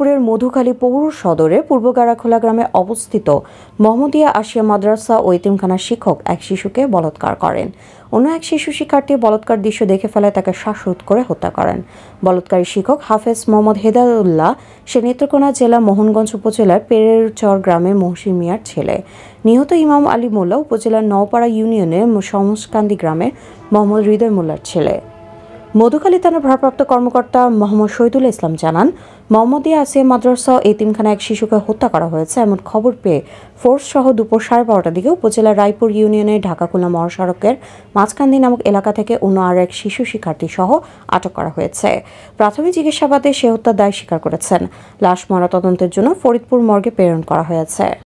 ফরিদপুরের মধুখালী পৌর সদরে পূর্ব গাড়াখোলা গ্রামে অবস্থিত মোহাম্মদিয়া আশিয়া মাদ্রাসা ও ইতিমখানার শিক্ষক এক শিশুকে বলৎকার করেন অন্য এক শিশু শিক্ষার্থী বলৎকার দৃশ্য দেখে ফেলায় তাকে শ্বাসরোধ করে হত্যা করেন বলৎকারী শিক্ষক হাফেজ মোহাম্মদ হেদাউল্লাহ সে নেত্রকোনা জেলা মোহনগঞ্জ উপজেলার পেরেরচর গ্রামের মহসিন মিয়ার ছেলে নিহত ইমাম আলী মোল্লা উপজেলার নওপাড়া ইউনিয়নের সমসকান্দি গ্রামের মোহাম্মদ হৃদয় মোল্লার ছেলে মধুখালী থানার ভারপ্রাপ্ত কর্মকর্তা মোহাম্মদ শহীদুল ইসলাম জানান মোহাম্মদিয়া আসিয়া মাদ্রাসা এতিমখানা এক শিশুকে হত্যা করা হয়েছে এমন খবর পেয়ে ফোর্স সহ দুপুর সাড়ে বারোটার দিকে উপজেলার রায়পুর ইউনিয়নের ঢাকা খুলনা মহাসড়কের মাঝকান্দি নামক এলাকা থেকে অন্য আর এক শিশু শিক্ষার্থী সহ আটক করা হয়েছে প্রাথমিক জিজ্ঞাসাবাদে সে হত্যা দায় স্বীকার করেছেন লাশ তদন্তের জন্য ফরিদপুর মর্গে প্রেরণ করা হয়েছে